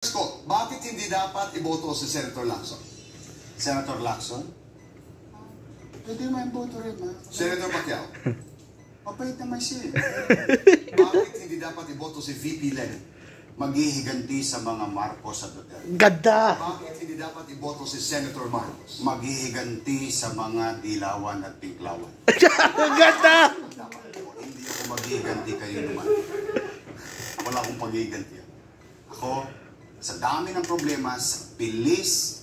Ko, bakit hindi dapat iboto si Senator Lacson? Senator Lacson? Pwede naman boto rin, ma. Senator Pacquiao? Mabait naman siya. Eh. bakit hindi dapat iboto si VP Len? Maghihiganti sa mga Marcos at Duterte. Ganda! Bakit hindi dapat iboto si Senator Marcos? Maghihiganti sa mga Dilawan at Pinklawan. Ganda! Dapat, hindi ako maghihiganti kayo naman. Wala akong paghihiganti. Ako, sa dami ng problema, sa bilis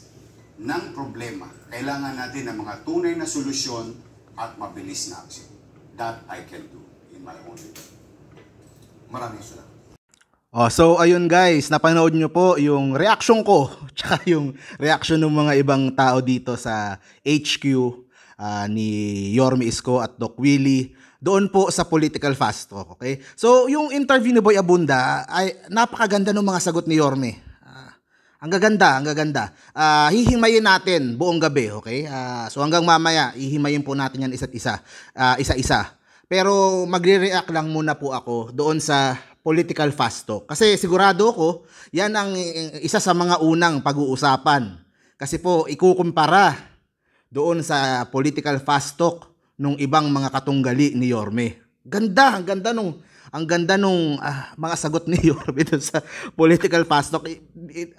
ng problema, kailangan natin ng mga tunay na solusyon at mabilis na action. That I can do in my own way. Maraming salamat. Oh, so ayun guys, napanood nyo po yung reaction ko tsaka yung reaction ng mga ibang tao dito sa HQ uh, ah, ni Yormi Isko at Doc Willie doon po sa political fast talk, okay? So yung interview ni Boy Abunda ay napakaganda ng mga sagot ni Yormi. Ang gaganda, ang gaganda. Uh, ah, hihimayin natin buong gabi, okay? Uh, so hanggang mamaya, ihimayin po natin yan isa't isa, uh, isa-isa. Pero magre-react lang muna po ako doon sa political fast talk. Kasi sigurado ko, yan ang isa sa mga unang pag-uusapan. Kasi po, ikukumpara doon sa political fast talk nung ibang mga katunggali ni Yorme. Ganda, ang ganda nung ang ganda nung ah, mga sagot ni Yorbe dun sa political fast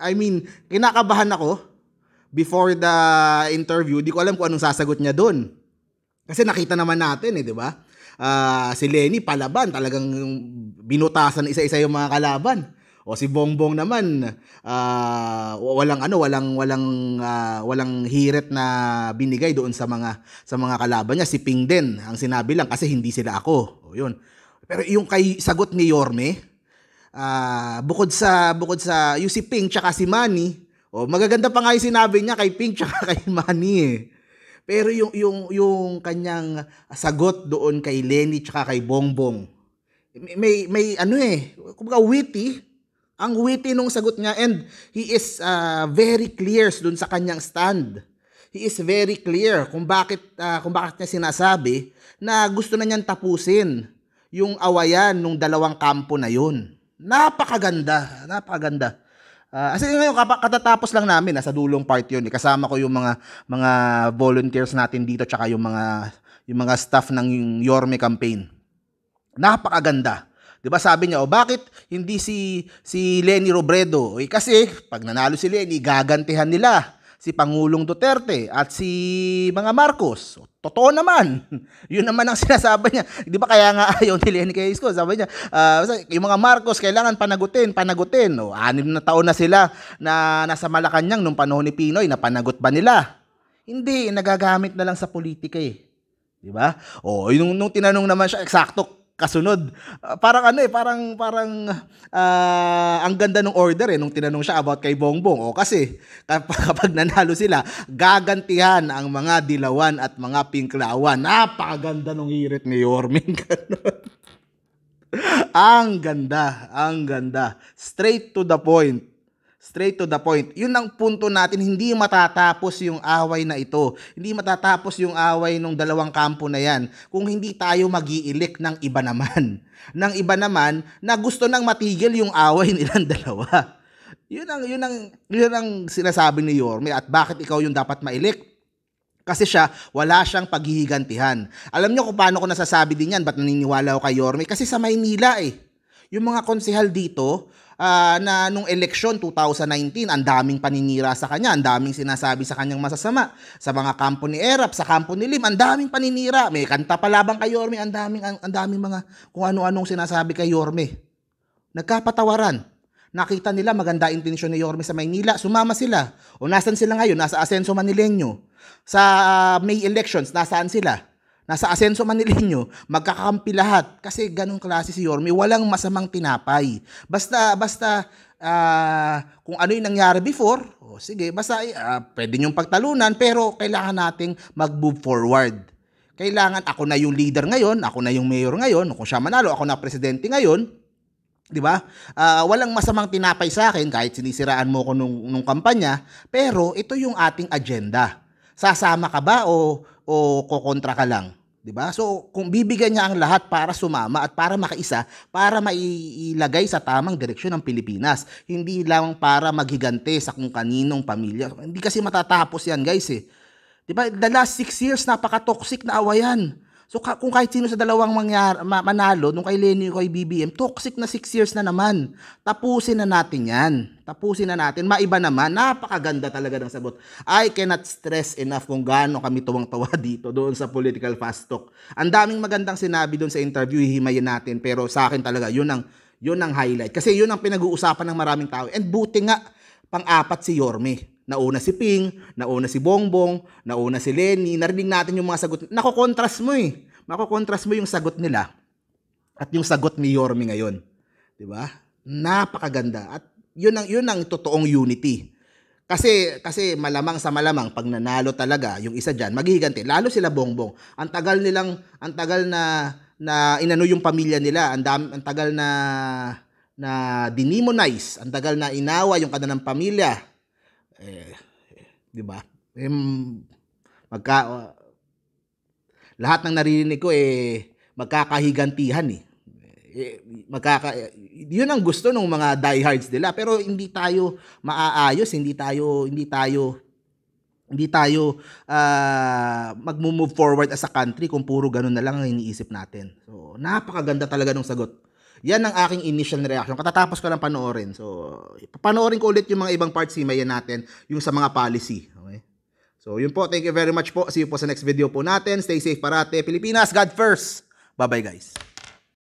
I mean, kinakabahan ako before the interview. Di ko alam kung anong sasagot niya doon. Kasi nakita naman natin eh, di ba? Uh, si Lenny palaban, talagang binutasan isa-isa yung mga kalaban. O si Bongbong naman, uh, walang ano, walang walang uh, walang hiret na binigay doon sa mga sa mga kalaban niya. Si Ping din, ang sinabi lang kasi hindi sila ako. O yun. Pero yung kay sagot ni Yorme, uh, bukod sa bukod sa yung si Pink tsaka si Manny, oh, magaganda pa nga yung sinabi niya kay Pink tsaka kay Manny eh. Pero yung yung yung kanyang sagot doon kay Lenny tsaka kay Bongbong, may may ano eh, kumbaga witty, ang witty nung sagot niya and he is uh, very clear doon sa kanyang stand. He is very clear kung bakit uh, kung bakit niya sinasabi na gusto na niyang tapusin yung awayan nung dalawang kampo na yun. Napakaganda, napakaganda. Uh, ah, kasi ngayon katatapos lang namin nasa dulong part yun. Eh. Kasama ko yung mga mga volunteers natin dito tsaka yung mga yung mga staff ng Yorme campaign. Napakaganda. 'Di ba sabi niya, oh, bakit hindi si si Lenny Robredo?" Eh, kasi pag nanalo si Lenny, gagantihan nila si Pangulong Duterte at si mga Marcos. Totoo naman. Yun naman ang sinasabi niya. Di ba kaya nga ayaw ni Lenny kay Isko? Sabi niya, uh, yung mga Marcos kailangan panagutin, panagutin. O, anim na taon na sila na nasa Malacanang nung panahon ni Pinoy, napanagot ba nila? Hindi, nagagamit na lang sa politika eh. Di ba? O, yung nung tinanong naman siya, eksakto, kasunod. Uh, parang ano eh, parang parang uh, ang ganda ng order eh nung tinanong siya about kay Bongbong. O kasi kapag nanalo sila, gagantihan ang mga dilawan at mga pinklawan. Napakaganda ng hirit ni Yorming. ang ganda, ang ganda. Straight to the point. Straight to the point. Yun ang punto natin. Hindi matatapos yung away na ito. Hindi matatapos yung away ng dalawang kampo na yan kung hindi tayo mag-iilik ng iba naman. ng iba naman na gusto nang matigil yung away nilang dalawa. Yun ang, yun ang, yun ang sinasabi ni Yorme at bakit ikaw yung dapat mailik kasi siya wala siyang paghihigantihan. Alam niyo kung paano ko nasasabi din yan, ba't naniniwala ako kay Yorme? Kasi sa Maynila eh yung mga konsehal dito uh, na nung eleksyon 2019, ang daming paninira sa kanya, ang daming sinasabi sa kanyang masasama. Sa mga kampo ni Erap, sa kampo ni Lim, ang daming paninira. May kanta pa labang kay Yorme, ang daming, ang, ang daming mga kung ano-anong sinasabi kay Yorme. Nagkapatawaran. Nakita nila maganda intensyon ni Yorme sa Maynila, sumama sila. O nasan sila ngayon? Nasa Asenso Manilenyo. Sa uh, May elections, nasaan sila? nasa Asenso Manileño, magkakampi lahat. Kasi ganong klase si Yormi, walang masamang tinapay. Basta, basta, uh, kung ano yung nangyari before, oh, sige, basta uh, pwede niyong pagtalunan, pero kailangan nating mag-move forward. Kailangan ako na yung leader ngayon, ako na yung mayor ngayon, kung siya manalo, ako na presidente ngayon, 'di ba? Uh, walang masamang tinapay sa akin kahit sinisiraan mo ko nung nung kampanya, pero ito yung ating agenda. Sasama ka ba o o kokontra ka lang? 'di ba? So kung bibigyan niya ang lahat para sumama at para makaisa, para mailagay sa tamang direksyon ng Pilipinas, hindi lamang para maghigante sa kung kaninong pamilya. Hindi kasi matatapos 'yan, guys eh. 'Di ba? The last six years napaka-toxic na awayan. So ka- kung kahit sino sa dalawang mangyar- ma- manalo, nung kay Lenny o kay BBM, toxic na 6 years na naman. Tapusin na natin yan. Tapusin na natin. Maiba naman. Napakaganda talaga ng sagot. I cannot stress enough kung gaano kami tuwang-tawa dito doon sa political fast talk. Ang daming magandang sinabi doon sa interview, hihimayin natin. Pero sa akin talaga, yun ang, yun ang highlight. Kasi yun ang pinag-uusapan ng maraming tao. And buti nga, pang-apat si Yorme Nauna si Ping, nauna si Bongbong, nauna si Lenny. Narinig natin yung mga sagot. Nakokontrast mo eh. Makokontrast mo yung sagot nila at yung sagot ni Yormi ngayon. 'Di ba? Napakaganda. At yun ang yun ang totoong unity. Kasi kasi malamang sa malamang pag nanalo talaga yung isa diyan, maghihiganti lalo sila Bongbong. Ang tagal nilang ang tagal na na inano yung pamilya nila, ang dami, ang tagal na na dinimonize, ang tagal na inawa yung kanilang pamilya, eh, eh, di ba? Eh, magka, uh, lahat ng narinig ko eh, magkakahigantihan eh. eh magkaka, eh, yun ang gusto ng mga diehards nila pero hindi tayo maaayos hindi tayo hindi tayo hindi tayo uh, magmo-move forward as a country kung puro ganun na lang ang iniisip natin. So, napakaganda talaga ng sagot yan ang aking initial reaction. Katatapos ko lang panoorin. So, panoorin ko ulit yung mga ibang parts himayan natin, yung sa mga policy. Okay? So, yun po. Thank you very much po. See you po sa next video po natin. Stay safe parate. Pilipinas, God first. Bye-bye guys.